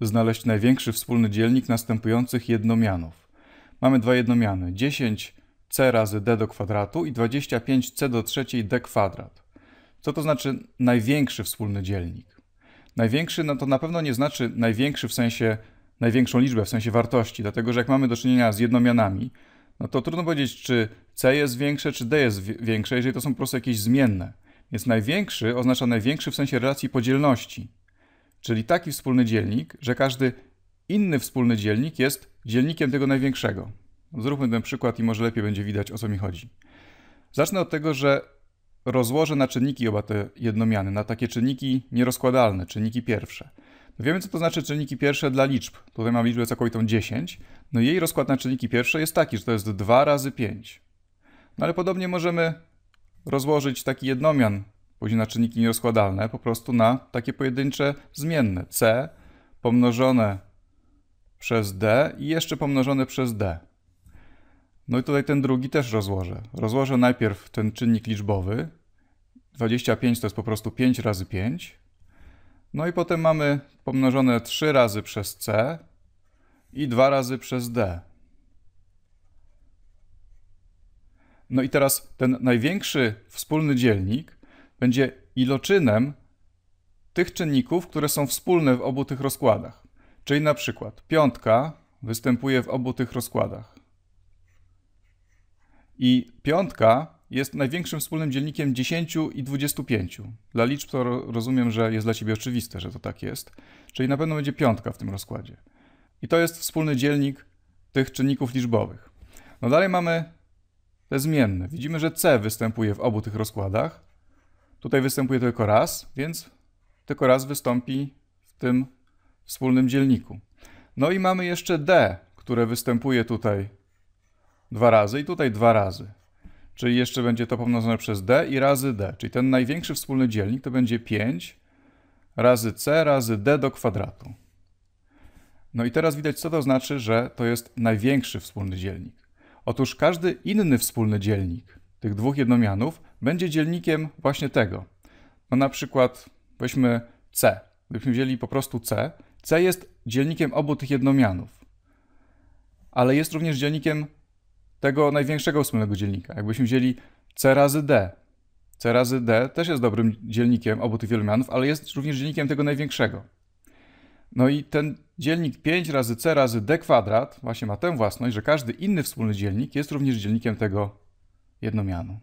znaleźć największy wspólny dzielnik następujących jednomianów. Mamy dwa jednomiany, 10c razy d do kwadratu i 25c do trzeciej d kwadrat. Co to znaczy największy wspólny dzielnik? Największy no to na pewno nie znaczy największy w sensie największą liczbę, w sensie wartości, dlatego że jak mamy do czynienia z jednomianami, no to trudno powiedzieć, czy c jest większe, czy d jest większe, jeżeli to są po prostu jakieś zmienne. Więc największy oznacza największy w sensie relacji podzielności czyli taki wspólny dzielnik, że każdy inny wspólny dzielnik jest dzielnikiem tego największego. Zróbmy ten przykład i może lepiej będzie widać, o co mi chodzi. Zacznę od tego, że rozłożę na czynniki oba te jednomiany, na takie czynniki nierozkładalne, czynniki pierwsze. No wiemy, co to znaczy czynniki pierwsze dla liczb. Tutaj mam liczbę całkowitą 10. No jej rozkład na czynniki pierwsze jest taki, że to jest 2 razy 5. No ale podobnie możemy rozłożyć taki jednomian później na czynniki nierozkładalne, po prostu na takie pojedyncze zmienne C pomnożone przez D i jeszcze pomnożone przez D. No i tutaj ten drugi też rozłożę. Rozłożę najpierw ten czynnik liczbowy. 25 to jest po prostu 5 razy 5. No i potem mamy pomnożone 3 razy przez C i 2 razy przez D. No i teraz ten największy wspólny dzielnik będzie iloczynem tych czynników, które są wspólne w obu tych rozkładach. Czyli na przykład piątka występuje w obu tych rozkładach. I piątka jest największym wspólnym dzielnikiem 10 i 25. Dla liczb to rozumiem, że jest dla Ciebie oczywiste, że to tak jest. Czyli na pewno będzie piątka w tym rozkładzie. I to jest wspólny dzielnik tych czynników liczbowych. No dalej mamy te zmienne. Widzimy, że C występuje w obu tych rozkładach. Tutaj występuje tylko raz, więc tylko raz wystąpi w tym wspólnym dzielniku. No i mamy jeszcze D, które występuje tutaj dwa razy i tutaj dwa razy. Czyli jeszcze będzie to pomnożone przez D i razy D. Czyli ten największy wspólny dzielnik to będzie 5 razy C razy D do kwadratu. No i teraz widać, co to znaczy, że to jest największy wspólny dzielnik. Otóż każdy inny wspólny dzielnik tych dwóch jednomianów będzie dzielnikiem właśnie tego. No na przykład weźmy C. Gdybyśmy wzięli po prostu C, C jest dzielnikiem obu tych jednomianów, ale jest również dzielnikiem tego największego wspólnego dzielnika. Jakbyśmy wzięli C razy D, C razy D też jest dobrym dzielnikiem obu tych wielomianów, ale jest również dzielnikiem tego największego. No i ten dzielnik 5 razy C razy D kwadrat właśnie ma tę własność, że każdy inny wspólny dzielnik jest również dzielnikiem tego jednomianą.